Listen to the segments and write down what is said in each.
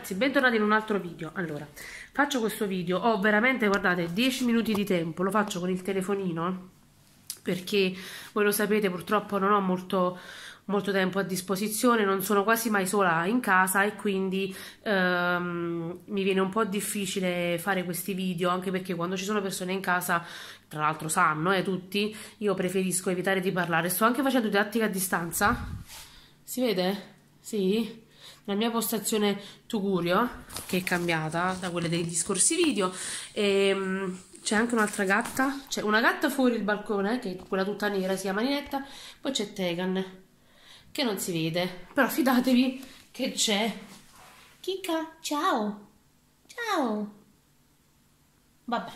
ragazzi, bentornati in un altro video Allora, faccio questo video Ho veramente, guardate, 10 minuti di tempo Lo faccio con il telefonino Perché, voi lo sapete, purtroppo non ho molto, molto tempo a disposizione Non sono quasi mai sola in casa E quindi ehm, mi viene un po' difficile fare questi video Anche perché quando ci sono persone in casa Tra l'altro sanno, eh, tutti Io preferisco evitare di parlare Sto anche facendo didattica a distanza Si vede? Sì? la mia postazione Tugurio, che è cambiata da quelle degli scorsi video. E, ehm, c'è anche un'altra gatta, c'è una gatta fuori il balcone, che è quella tutta nera, si chiama Ninetta, poi c'è Tegan, che non si vede, però fidatevi che c'è. Kika, ciao! Ciao! Vabbè.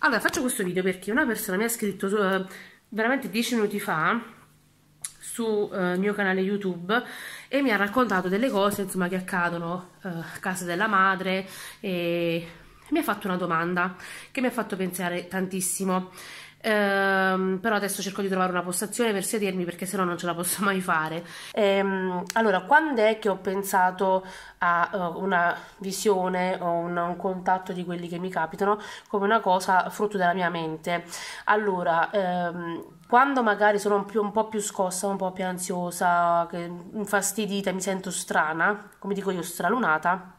Allora, faccio questo video perché una persona mi ha scritto su, eh, veramente 10 minuti fa sul eh, mio canale YouTube e mi ha raccontato delle cose insomma, che accadono eh, a casa della madre e mi ha fatto una domanda che mi ha fatto pensare tantissimo. Ehm, però adesso cerco di trovare una postazione per sedermi perché sennò non ce la posso mai fare. Ehm, allora, quando è che ho pensato a uh, una visione o un, un, contatto di quelli che mi capitano come una cosa frutto della mia mente? Allora, ehm, quando magari sono un, più, un, po' più scossa, un po' più ansiosa, infastidita, mi sento strana, come dico io, stralunata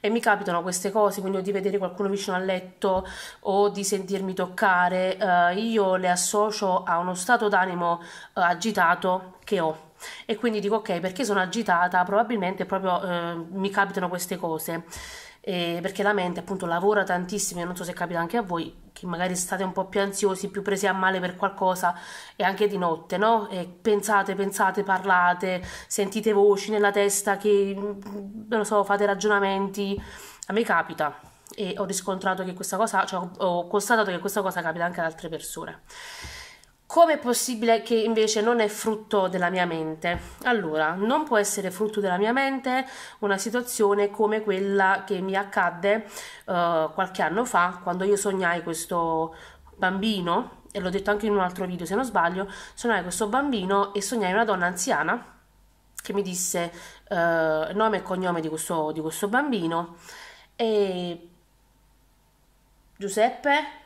e mi capitano queste cose, quindi o di vedere qualcuno vicino al letto o di sentirmi toccare, eh, io le associo a uno stato d'animo eh, agitato che ho e quindi dico ok perché sono agitata probabilmente proprio eh, mi capitano queste cose eh, perché la mente appunto lavora tantissimo, io non so se capita anche a voi, che magari state un po' più ansiosi, più presi a male per qualcosa e anche di notte, no? E pensate, pensate, parlate, sentite voci nella testa che, non lo so, fate ragionamenti, a me capita e ho riscontrato che questa cosa, cioè ho constatato che questa cosa capita anche ad altre persone. Com'è possibile che invece non è frutto della mia mente? Allora, non può essere frutto della mia mente una situazione come quella che mi accadde uh, qualche anno fa quando io sognai questo bambino, e l'ho detto anche in un altro video se non sbaglio, sognai questo bambino e sognai una donna anziana che mi disse uh, nome e cognome di questo, di questo bambino e Giuseppe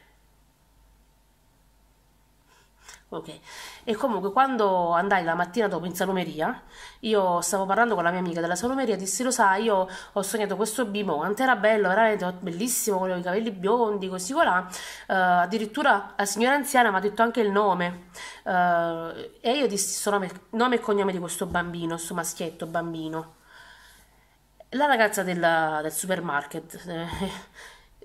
Okay. E comunque quando andai la mattina dopo in salumeria, io stavo parlando con la mia amica della salumeria, dissi lo sai, io ho sognato questo bimbo, quanto era bello, veramente bellissimo, con i capelli biondi, così colà. Uh, addirittura la signora anziana mi ha detto anche il nome. Uh, e io dissi il nome e cognome di questo bambino, questo maschietto bambino. La ragazza della, del supermarket eh,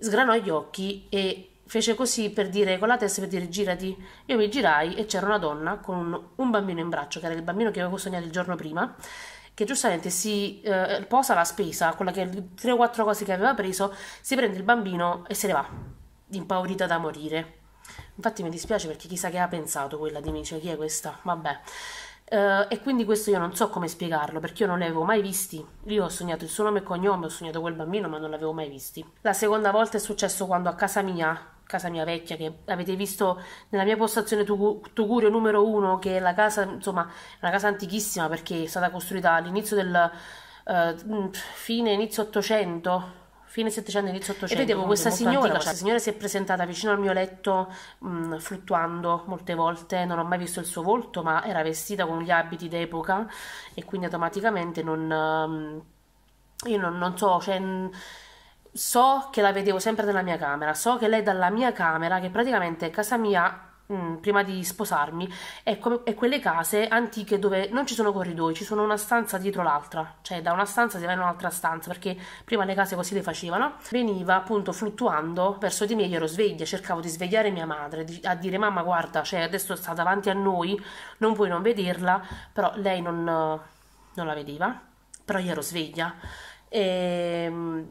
sgranò gli occhi e fece così per dire con la testa per dire girati. Io mi girai e c'era una donna con un, un bambino in braccio, che era il bambino che avevo sognato il giorno prima, che giustamente si eh, posa la spesa, quella che tre o quattro cose che aveva preso, si prende il bambino e se ne va, impaurita da morire. Infatti mi dispiace perché chissà che ha pensato quella di me, cioè chi è questa? Vabbè. Uh, e quindi questo io non so come spiegarlo perché io non li avevo mai visti. Io ho sognato il suo nome e cognome, ho sognato quel bambino, ma non l'avevo mai visti. La seconda volta è successo quando a casa mia casa mia vecchia che avete visto nella mia postazione Tugurio numero 1 che è la casa insomma una casa antichissima perché è stata costruita all'inizio del uh, fine inizio 800 fine 700 inizio 800 e vedevo questa signora antica, questa signora si è presentata vicino al mio letto mh, mm, fluttuando molte volte non ho mai visto il suo volto ma era vestita con gli abiti d'epoca e quindi automaticamente non mh, mm, io non, non so cioè so che la vedevo sempre nella mia camera, so che lei è dalla mia camera, che praticamente è casa mia mm, prima di sposarmi, è, come, quelle case antiche dove non ci sono corridoi, ci sono una stanza dietro l'altra, cioè da una stanza si va in un'altra stanza, perché prima le case così le facevano, veniva appunto fluttuando verso di me, io ero sveglia, cercavo di svegliare mia madre, di, a dire mamma guarda, cioè adesso sta davanti a noi, non puoi non vederla, però lei non, non la vedeva, però io ero sveglia. E, ehm,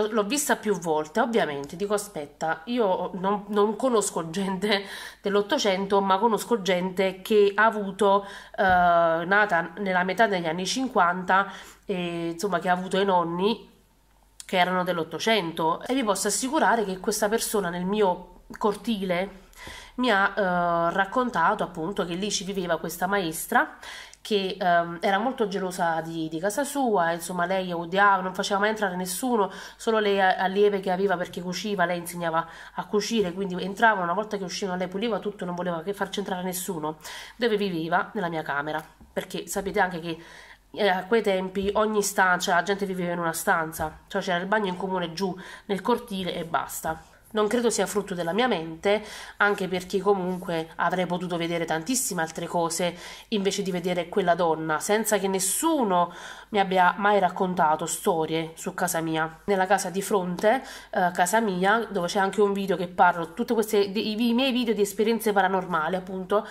l'ho, vista più volte, ovviamente dico aspetta, io non, non conosco gente dell'Ottocento, ma conosco gente che ha avuto, eh, nata nella metà degli anni 50, e, insomma che ha avuto i nonni che erano dell'Ottocento e vi posso assicurare che questa persona nel mio cortile mi ha eh, raccontato appunto che lì ci viveva questa maestra che um, era molto gelosa di, di, casa sua, insomma lei odiava, non faceva mai entrare nessuno, solo le allieve che aveva perché cuciva, lei insegnava a cucire, quindi entrava una volta che usciva, lei puliva tutto, non voleva che farci entrare nessuno, dove viveva? Nella mia camera, perché sapete anche che eh, a quei tempi ogni stanza, cioè la gente viveva in una stanza, cioè c'era il bagno in comune giù nel cortile e basta. Non credo sia frutto della mia mente, anche perché comunque avrei potuto vedere tantissime altre cose invece di vedere quella donna, senza che nessuno mi abbia mai raccontato storie su casa mia. Nella casa di fronte, eh, casa mia, dove c'è anche un video che parlo, tutti i miei video di esperienze paranormali, appunto,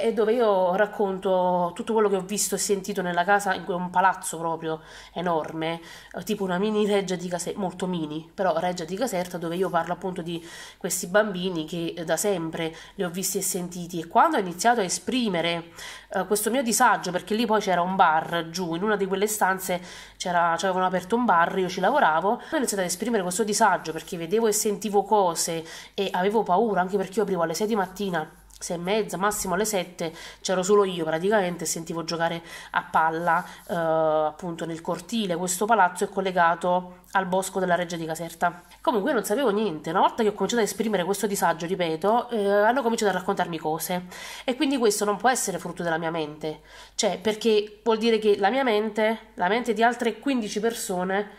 eh, dove io racconto tutto quello che ho visto e sentito nella casa, in cui è un palazzo proprio enorme, eh, tipo una mini reggia di Caserta, molto mini, però reggia di Caserta, dove io parlo appunto di questi bambini che eh, da sempre li ho visti e sentiti. E quando ho iniziato a esprimere eh, questo mio disagio, perché lì poi c'era un bar giù, in una di quelle stanze c'era, c'avevano aperto un bar, io ci lavoravo, ho iniziato ad esprimere questo disagio perché vedevo e sentivo cose e avevo paura, anche perché io aprivo alle 6 di mattina sei e mezza, massimo alle sette, c'ero solo io praticamente, sentivo giocare a palla eh, appunto nel cortile, questo palazzo è collegato al bosco della Reggia di Caserta. Comunque non sapevo niente, una volta che ho cominciato a esprimere questo disagio, ripeto, eh, hanno cominciato a raccontarmi cose e quindi questo non può essere frutto della mia mente, cioè perché vuol dire che la mia mente, la mente di altre 15 persone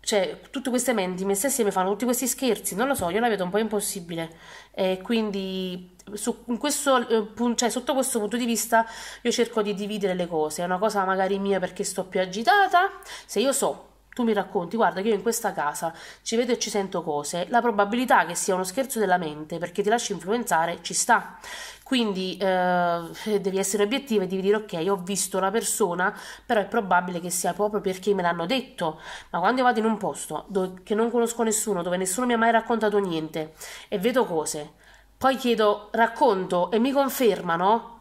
cioè, tutte queste menti messe assieme fanno tutti questi scherzi, non lo so, io la vedo un po' impossibile. E quindi, su, questo, eh, cioè, sotto questo punto di vista, io cerco di dividere le cose. È una cosa magari mia perché sto più agitata. Se io so, tu mi racconti, guarda che io in questa casa ci vedo e ci sento cose, la probabilità che sia uno scherzo della mente perché ti lasci influenzare ci sta. Quindi eh, devi essere obiettivo e devi dire ok, ho visto la persona, però è probabile che sia proprio perché me l'hanno detto. Ma quando vado in un posto dove, che non conosco nessuno, dove nessuno mi ha mai raccontato niente e vedo cose, poi chiedo racconto e mi confermano,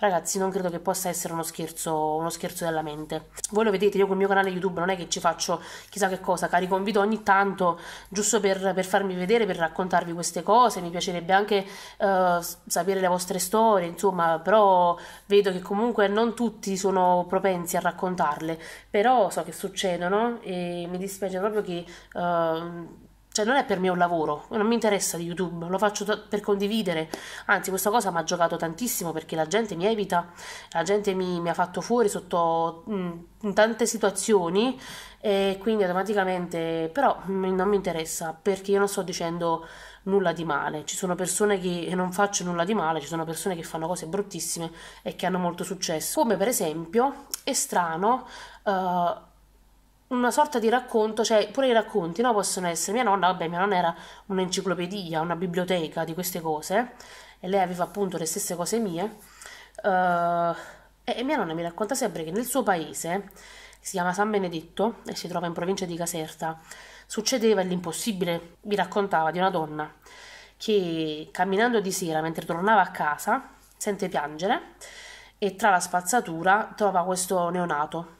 Ragazzi, non credo che possa essere uno scherzo, uno scherzo della mente. Voi lo vedete, io col mio canale YouTube non è che ci faccio chissà che cosa, carico un video ogni tanto giusto per, per farmi vedere, per raccontarvi queste cose. Mi piacerebbe anche uh, sapere le vostre storie, insomma, però vedo che comunque non tutti sono propensi a raccontarle. Però so che succedono e mi dispiace proprio che... Uh, cioè non è per me un lavoro, non mi interessa di YouTube, lo faccio per condividere, anzi questa cosa mi ha giocato tantissimo perché la gente mi evita, la gente mi, mi ha fatto fuori sotto mh, tante situazioni e quindi automaticamente però mh, mm, non mi interessa perché io non sto dicendo nulla di male, ci sono persone che non faccio nulla di male, ci sono persone che fanno cose bruttissime e che hanno molto successo, come per esempio è strano... Uh, una sorta di racconto, cioè pure i racconti no? possono essere, mia nonna, vabbè mia nonna era un'enciclopedia, una biblioteca di queste cose e lei aveva appunto le stesse cose mie uh, e, mia nonna mi racconta sempre che nel suo paese, si chiama San Benedetto e si trova in provincia di Caserta, succedeva l'impossibile, mi raccontava di una donna che camminando di sera mentre tornava a casa sente piangere e tra la spazzatura trova questo neonato,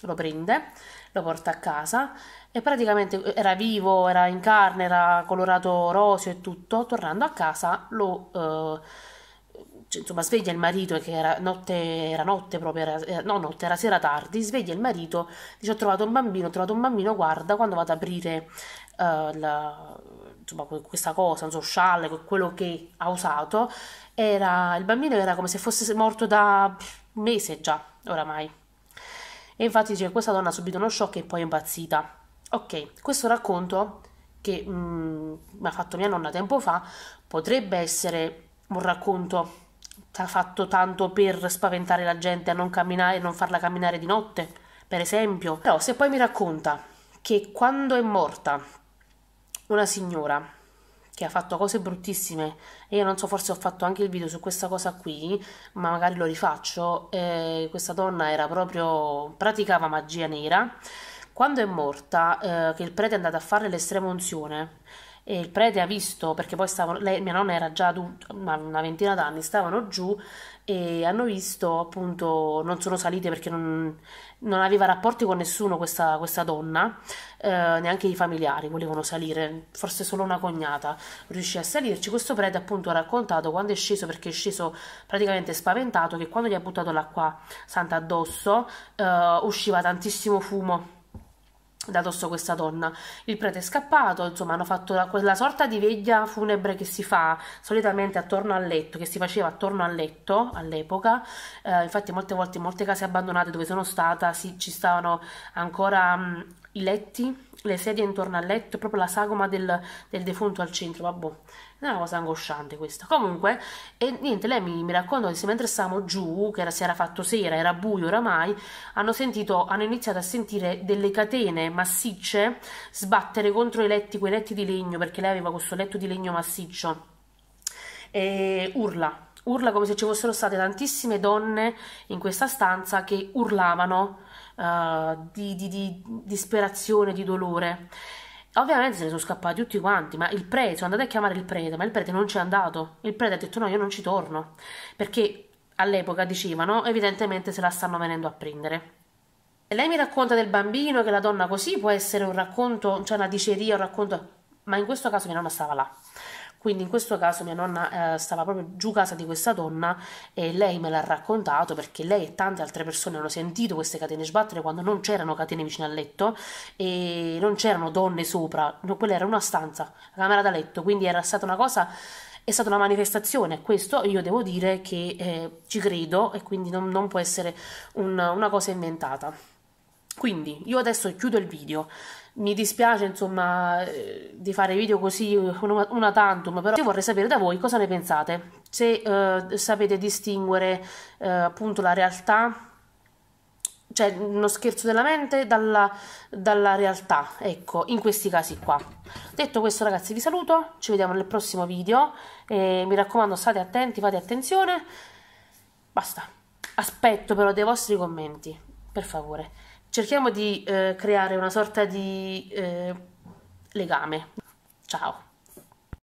lo prende lo porta a casa e praticamente era vivo, era in carne, era colorato roseo e tutto, tornando a casa lo... Eh, cioè, insomma sveglia il marito che era notte, era notte proprio, era, no notte, era sera tardi, sveglia il marito, dice ho trovato un bambino, ho trovato un bambino, guarda quando vado ad aprire uh, la, insomma, questa cosa, non so, scialle, quello che ha usato, era, il bambino era come se fosse morto da un mese già, oramai. E infatti dice questa donna ha subito uno shock e poi è impazzita. Ok, questo racconto che mm, mi ha fatto mia nonna tempo fa potrebbe essere un racconto fatto tanto per spaventare la gente a non camminare, e non farla camminare di notte, per esempio. Però se poi mi racconta che quando è morta una signora che ha fatto cose bruttissime e io non so forse ho fatto anche il video su questa cosa qui ma magari lo rifaccio eh, questa donna era proprio praticava magia nera quando è morta eh, che il prete è andato a fare l'estrema unzione e il prete ha visto, perché poi stavano, lei, mia nonna era già adulta, una ventina d'anni, stavano giù e hanno visto appunto, non sono salite perché non, non aveva rapporti con nessuno questa, questa donna, eh, neanche i familiari volevano salire, forse solo una cognata riuscì a salirci, questo prete appunto ha raccontato quando è sceso, perché è sceso praticamente spaventato, che quando gli ha buttato l'acqua santa addosso eh, usciva tantissimo fumo da dosso questa donna. Il prete è scappato, insomma, hanno fatto quella sorta di veglia funebre che si fa solitamente attorno al letto, che si faceva attorno al letto all'epoca. Eh, infatti, molte volte in molte case abbandonate dove sono stata si, ci stavano ancora mh, mm, i letti, le sedie intorno al letto, proprio la sagoma del, del defunto al centro, vabbè, è una cosa angosciante questa. Comunque, e niente, lei mi, mi racconta che mentre stavamo giù, che era, si era fatto sera, era buio oramai, hanno, sentito, hanno iniziato a sentire delle catene massicce sbattere contro i letti, quei letti di legno, perché lei aveva questo letto di legno massiccio, e urla, urla come se ci fossero state tantissime donne in questa stanza che urlavano uh, di, di, di disperazione, di dolore. Ovviamente se ne sono scappati tutti quanti, ma il prete, sono andate a chiamare il prete, ma il prete non c'è andato. Il prete ha detto no, io non ci torno, perché all'epoca dicevano, evidentemente se la stanno venendo a prendere. E lei mi racconta del bambino, che la donna così può essere un racconto, cioè una diceria, un racconto, ma in questo caso mia nonna stava là. Quindi in questo caso mia nonna eh, stava proprio giù casa di questa donna e lei me l'ha raccontato perché lei e tante altre persone hanno sentito queste catene sbattere quando non c'erano catene vicino al letto e non c'erano donne sopra, quella era una stanza, la camera da letto, quindi era stata una cosa è stata una manifestazione. Questo io devo dire che eh, ci credo e quindi non, non può essere un, una cosa inventata. Quindi io adesso chiudo il video. Mi dispiace insomma eh, di fare video così eh, una, tantum, però io vorrei sapere da voi cosa ne pensate, se uh, sapete distinguere uh, appunto la realtà cioè uno scherzo della mente dalla, dalla, realtà, ecco, in questi casi qua. Detto questo ragazzi vi saluto, ci vediamo nel prossimo video, eh, mi raccomando state attenti, fate attenzione, basta, aspetto però dei vostri commenti, per favore cerchiamo di eh, creare una sorta di eh, legame. Ciao!